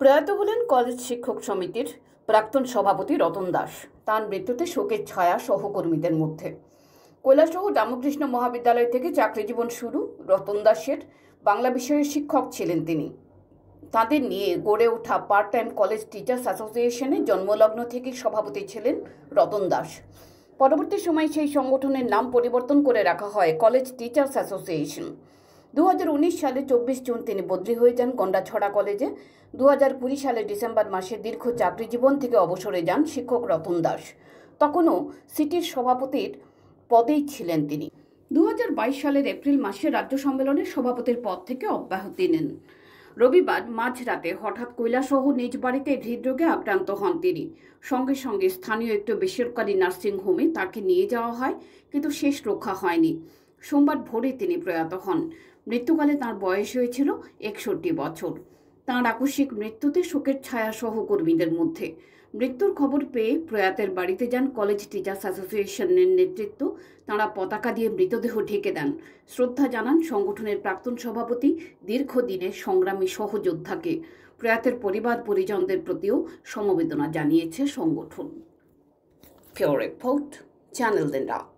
প্রয়াত হলেন কলেজ শিক্ষক সমিতির প্রাক্তন সভাপতি রতন দাস তাঁর মৃত্যুতে শোকের ছায়া সহকর্মীদের মধ্যে কৈলাসহ রামকৃষ্ণ মহাবিদ্যালয় থেকে চাকরি জীবন শুরু রতন দাসের বাংলা বিষয়ের শিক্ষক ছিলেন তিনি তাদের নিয়ে গড়ে ওঠা পার্ট টাইম কলেজ টিচার্স অ্যাসোসিয়েশনের জন্মলগ্ন থেকে সভাপতি ছিলেন রতন দাস পরবর্তী সময়ে সেই সংগঠনের নাম পরিবর্তন করে রাখা হয় কলেজ টিচার্স অ্যাসোসিয়েশন দু সালে চব্বিশ জুন তিনি বদলি হয়ে যান গন্ডাছড়া কলেজে দু সালে ডিসেম্বর মাসে দীর্ঘ চাকরি জীবন থেকে অবসরে যান শিক্ষক রতন দাস তখনও সিটির সভাপতির পদেই ছিলেন তিনি দু সালের এপ্রিল মাসে রাজ্য সম্মেলনে সভাপতির পদ থেকে অব্যাহতি নেন রবিবার মাঝরাতে হঠাৎ কৈলাসহ নিজ বাড়িতে হৃদরোগে আক্রান্ত হন তিনি সঙ্গে সঙ্গে স্থানীয় একটি বেসরকারি নার্সিংহোমে তাকে নিয়ে যাওয়া হয় কিন্তু শেষ রক্ষা হয়নি সোমবার ভোরে তিনি প্রয়াত হন মৃত্যুকালে তার বয়স হয়েছিল একষট্টি বছর তাঁর আকস্মিক মৃত্যুতে শোকের ছায়া সহকর্মীদের মধ্যে মৃত্যুর খবর পেয়ে প্রয়াতের বাড়িতে যান কলেজ টিচার্স অ্যাসোসিয়েশনের নেতৃত্ব তাঁরা পতাকা দিয়ে মৃতদেহ ঢেকে দেন শ্রদ্ধা জানান সংগঠনের প্রাক্তন সভাপতি দীর্ঘদিনের সংগ্রামী সহযোদ্ধাকে প্রয়াতের পরিবার পরিজনদের প্রতিও সমবেদনা জানিয়েছে সংগঠন ফেওর রিপোর্ট চ্যানেল দিন রাত